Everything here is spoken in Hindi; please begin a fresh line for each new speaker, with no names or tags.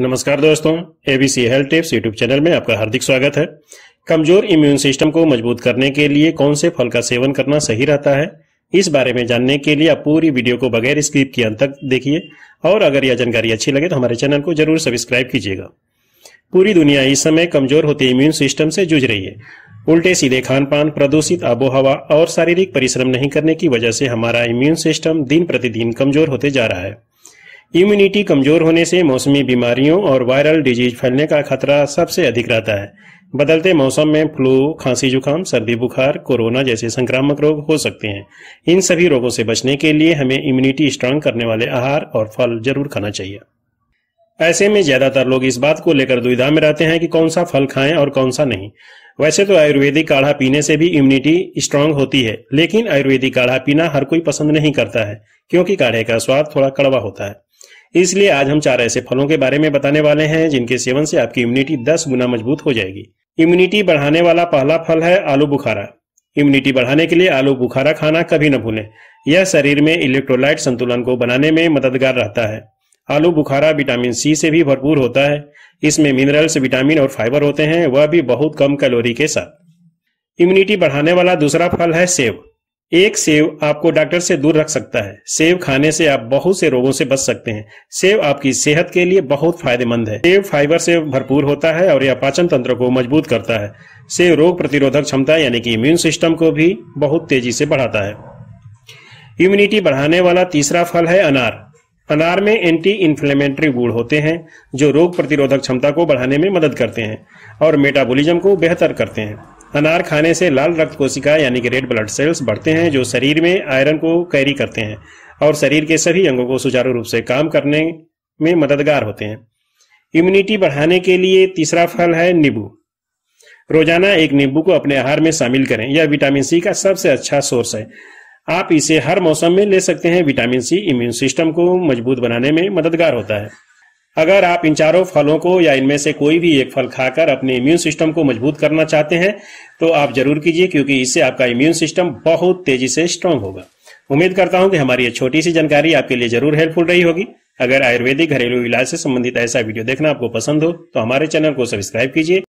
नमस्कार दोस्तों ABC health tips YouTube channel में आपका हार्दिक स्वागत है कमजोर इम्यून सिस्टम को मजबूत करने के लिए कौन से फल का सेवन करना सही रहता है इस बारे में जानने के लिए आप पूरी वीडियो को बगैर स्क्रिप के अंत तक देखिए और अगर यह जानकारी अच्छी लगे तो हमारे चैनल को जरूर सब्सक्राइब कीजिएगा पूरी दुनिया इस समय कमजोर होते इम्यून सिस्टम से जूझ रही है उल्टे सीधे खान पान प्रदूषित आबोहवा और शारीरिक परिश्रम नहीं करने की वजह से हमारा इम्यून सिस्टम दिन प्रतिदिन कमजोर होते जा रहा है इम्यूनिटी कमजोर होने से मौसमी बीमारियों और वायरल डिजीज फैलने का खतरा सबसे अधिक रहता है बदलते मौसम में फ्लू खांसी जुकाम सर्दी बुखार कोरोना जैसे संक्रामक रोग हो सकते हैं इन सभी रोगों से बचने के लिए हमें इम्यूनिटी स्ट्रांग करने वाले आहार और फल जरूर खाना चाहिए ऐसे में ज्यादातर लोग इस बात को लेकर दुविधा में रहते हैं कि कौन सा फल खाएं और कौन सा नहीं वैसे तो आयुर्वेदिक काढ़ा पीने से भी इम्यूनिटी स्ट्रांग होती है लेकिन आयुर्वेदिक काढ़ा पीना हर कोई पसंद नहीं करता है क्योंकि काढ़े का स्वाद थोड़ा कड़वा होता है इसलिए आज हम चार ऐसे फलों के बारे में बताने वाले हैं जिनके सेवन से आपकी इम्यूनिटी दस गुना मजबूत हो जाएगी इम्यूनिटी बढ़ाने वाला पहला फल है आलू बुखारा इम्यूनिटी बढ़ाने के लिए आलू बुखारा खाना कभी न भूलें यह शरीर में इलेक्ट्रोलाइट संतुलन को बनाने में मददगार रहता है आलू बुखारा विटामिन सी से भी भरपूर होता है इसमें मिनरल्स विटामिन और फाइबर होते हैं वह भी बहुत कम कैलोरी के साथ इम्यूनिटी बढ़ाने वाला दूसरा फल है सेब एक सेब आपको डॉक्टर से दूर रख सकता है सेब खाने से आप बहुत से रोगों से बच सकते हैं सेब आपकी सेहत के लिए बहुत फायदेमंद है सेब फाइबर से भरपूर होता है और यह पाचन तंत्र को मजबूत करता है सेब रोग प्रतिरोधक क्षमता यानी कि इम्यून सिस्टम को भी बहुत तेजी से बढ़ाता है इम्यूनिटी बढ़ाने वाला तीसरा फल है अनार अनार में एंटी इन्फ्लेमेटरी गुड़ होते हैं जो रोग प्रतिरोधक क्षमता को बढ़ाने में मदद करते हैं और मेटाबोलिज्म को बेहतर करते हैं अनार खाने से लाल रक्त कोशिका यानी कि रेड ब्लड सेल्स बढ़ते हैं जो शरीर में आयरन को कैरी करते हैं और शरीर के सभी अंगों को सुचारू रूप से काम करने में मददगार होते हैं इम्यूनिटी बढ़ाने के लिए तीसरा फल है नींबू रोजाना एक नींबू को अपने आहार में शामिल करें यह विटामिन सी का सबसे अच्छा सोर्स है आप इसे हर मौसम में ले सकते हैं विटामिन सी इम्यून सिस्टम को मजबूत बनाने में मददगार होता है अगर आप इन चारों फलों को या इनमें से कोई भी एक फल खाकर अपने इम्यून सिस्टम को मजबूत करना चाहते हैं तो आप जरूर कीजिए क्योंकि इससे आपका इम्यून सिस्टम बहुत तेजी से स्ट्रांग होगा उम्मीद करता हूं कि हमारी ये छोटी सी जानकारी आपके लिए जरूर हेल्पफुल रही होगी अगर आयुर्वेदिक घरेलू इलाज से संबंधित ऐसा वीडियो देखना आपको पसंद हो तो हमारे चैनल को सब्सक्राइब कीजिए